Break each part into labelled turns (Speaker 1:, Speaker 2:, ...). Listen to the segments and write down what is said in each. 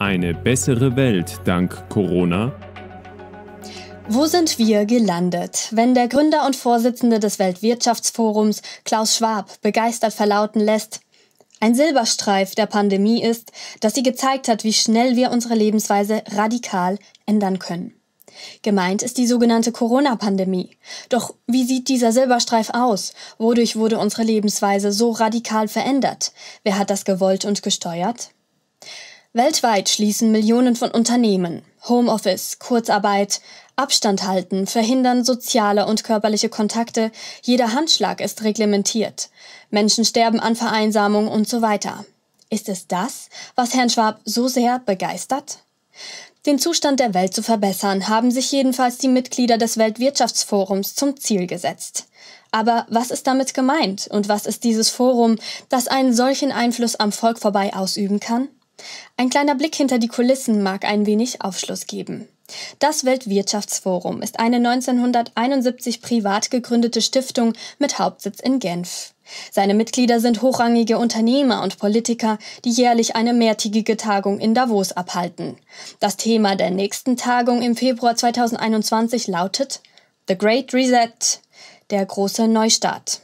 Speaker 1: Eine bessere Welt dank Corona? Wo sind wir gelandet? Wenn der Gründer und Vorsitzende des Weltwirtschaftsforums Klaus Schwab begeistert verlauten lässt, ein Silberstreif der Pandemie ist, dass sie gezeigt hat, wie schnell wir unsere Lebensweise radikal ändern können. Gemeint ist die sogenannte Corona-Pandemie. Doch wie sieht dieser Silberstreif aus? Wodurch wurde unsere Lebensweise so radikal verändert? Wer hat das gewollt und gesteuert? Weltweit schließen Millionen von Unternehmen. Homeoffice, Kurzarbeit, Abstand halten, verhindern soziale und körperliche Kontakte, jeder Handschlag ist reglementiert. Menschen sterben an Vereinsamung und so weiter. Ist es das, was Herrn Schwab so sehr begeistert? Den Zustand der Welt zu verbessern, haben sich jedenfalls die Mitglieder des Weltwirtschaftsforums zum Ziel gesetzt. Aber was ist damit gemeint und was ist dieses Forum, das einen solchen Einfluss am Volk vorbei ausüben kann? Ein kleiner Blick hinter die Kulissen mag ein wenig Aufschluss geben. Das Weltwirtschaftsforum ist eine 1971 privat gegründete Stiftung mit Hauptsitz in Genf. Seine Mitglieder sind hochrangige Unternehmer und Politiker, die jährlich eine mehrtägige Tagung in Davos abhalten. Das Thema der nächsten Tagung im Februar 2021 lautet The Great Reset, der große Neustart.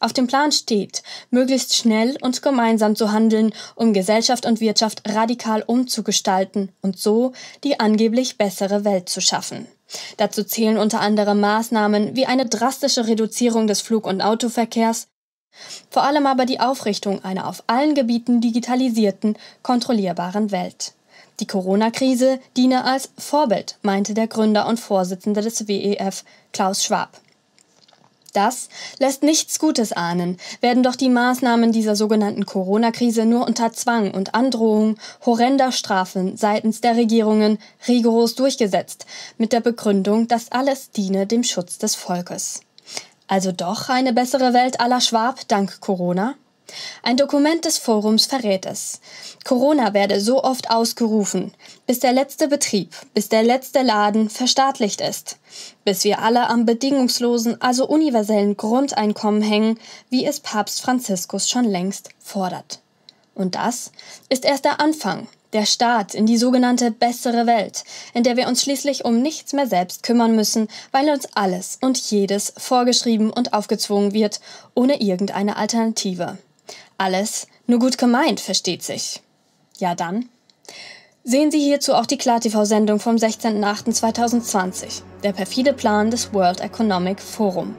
Speaker 1: Auf dem Plan steht, möglichst schnell und gemeinsam zu handeln, um Gesellschaft und Wirtschaft radikal umzugestalten und so die angeblich bessere Welt zu schaffen. Dazu zählen unter anderem Maßnahmen wie eine drastische Reduzierung des Flug- und Autoverkehrs, vor allem aber die Aufrichtung einer auf allen Gebieten digitalisierten, kontrollierbaren Welt. Die Corona-Krise diene als Vorbild, meinte der Gründer und Vorsitzende des WEF Klaus Schwab das lässt nichts Gutes ahnen, werden doch die Maßnahmen dieser sogenannten Corona-Krise nur unter Zwang und Androhung horrender Strafen seitens der Regierungen rigoros durchgesetzt, mit der Begründung, dass alles diene dem Schutz des Volkes. Also doch eine bessere Welt aller Schwab dank Corona? Ein Dokument des Forums verrät es. Corona werde so oft ausgerufen, bis der letzte Betrieb, bis der letzte Laden verstaatlicht ist, bis wir alle am bedingungslosen, also universellen Grundeinkommen hängen, wie es Papst Franziskus schon längst fordert. Und das ist erst der Anfang, der Start in die sogenannte bessere Welt, in der wir uns schließlich um nichts mehr selbst kümmern müssen, weil uns alles und jedes vorgeschrieben und aufgezwungen wird, ohne irgendeine Alternative. Alles nur gut gemeint, versteht sich. Ja dann. Sehen Sie hierzu auch die KlarTV-Sendung vom 16.08.2020, der perfide Plan des World Economic Forum.